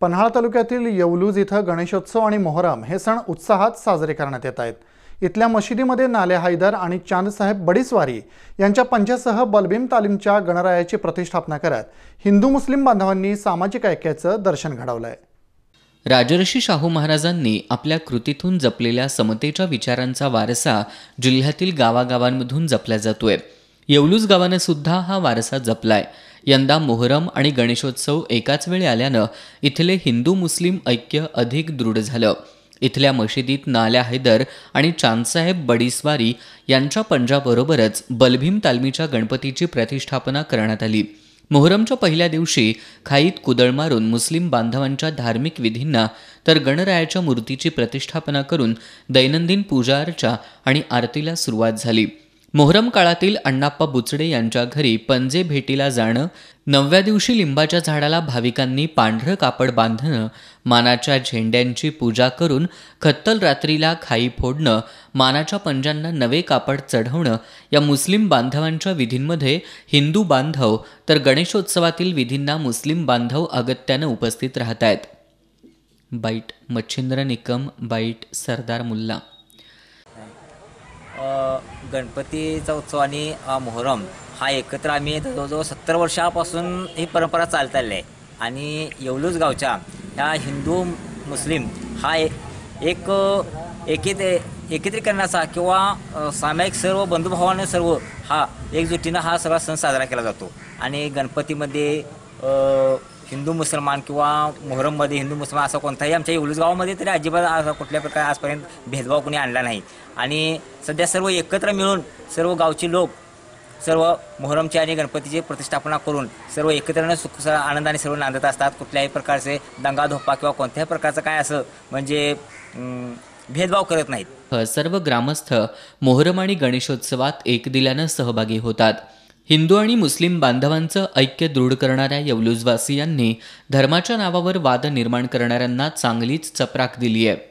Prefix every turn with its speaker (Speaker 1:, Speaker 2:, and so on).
Speaker 1: पन्हाळा तालुक्यातील येवलूज इथं गणेशोत्सव आणि मोहरम हे सण उत्साहात साजरे करण्यात येत आहेत इथल्या मशिदीमध्ये नाले हायदर आणि चांदसाहेब बडीस्वारी यांच्या पंचासह बलबीम तालीमच्या गणरायाची प्रतिष्ठापना करत हिंदू मुस्लिम बांधवांनी सामाजिक ऐक्याचं दर्शन घडवलं आहे
Speaker 2: राजर्षी शाहू महाराजांनी आपल्या कृतीतून जपलेल्या समतेच्या विचारांचा वारसा जिल्ह्यातील गावागावांमधून जपला जातोय येवलूज गावानं सुद्धा हा वारसा जपलाय यंदा मोहरम आणि गणेशोत्सव एकाच वेळी आल्यानं इथले हिंदू मुस्लिम ऐक्य अधिक दृढ झालं इथल्या मशिदीत नाल्या हैदर आणि चांदसाहेब बडीस्वारी यांच्या पंजाबरोबरच बलभीम तालमीच्या गणपतीची प्रतिष्ठापना करण्यात आली मोहरमच्या पहिल्या दिवशी खाईत कुदळ मारून मुस्लिम बांधवांच्या धार्मिक विधींना तर गणरायाच्या मूर्तीची प्रतिष्ठापना करून दैनंदिन अर्चा आणि आरतीला सुरुवात झाली मोहरम काळातील अण्णाप्पा बुचडे यांच्या घरी पंजे भेटीला जाणं नवव्या दिवशी लिंबाच्या झाडाला भाविकांनी पांढरं कापड बांधणं मानाच्या झेंड्यांची पूजा करून खत्तल रात्रीला खाई फोडणं मानाच्या पंजांना नवे कापड चढवणं या मुस्लिम बांधवांच्या विधींमध्ये हिंदू बांधव तर गणेशोत्सवातील विधींना मुस्लिम बांधव अगत्यानं उपस्थित राहत आहेत बाईट मच्छिंद्र निकम बाईट सरदार मुल्ला
Speaker 3: गणपतीचा उत्सव आणि मोहरम हा एकत्र आम्ही जवळजवळ सत्तर वर्षापासून ही परंपरा चालत आली आहे आणि येवलूज गावच्या ह्या हिंदू मुस्लिम हा एक एकत्र एकत्रीकरणाचा किंवा सामायिक सर्व बंधुभावाने सर्व हा एकजुटीनं हा सगळा सण साजरा केला जातो आणि गणपतीमध्ये हिंदू मुसलमान किंवा मोहरममध्ये हिंदू मुसलमान असा कोणताही आमच्या येऊलूस तरी अजिबात असा कुठल्या प्रकारे आजपर्यंत भेदभाव कोणी आणला नाही आणि सध्या सर्व एकत्र मिळून सर्व गावचे लोक सर्व मोहरमची आणि गणपतीची प्रतिष्ठापना करून सर्व एकत्र सुख आनंदाने सर्व नांदत असतात कुठल्याही प्रकारचे दंगा किंवा कोणत्याही प्रकारचं काय असं म्हणजे भेदभाव करत नाहीत
Speaker 2: सर्व ग्रामस्थ मोहरम आणि गणेशोत्सवात एक दिल्यानं सहभागी होतात हिंदू आणि मुस्लिम बांधवांचं ऐक्य दृढ करणाऱ्या यांनी धर्माच्या नावावर वाद निर्माण करणाऱ्यांना चांगलीच चपराक दिली आहे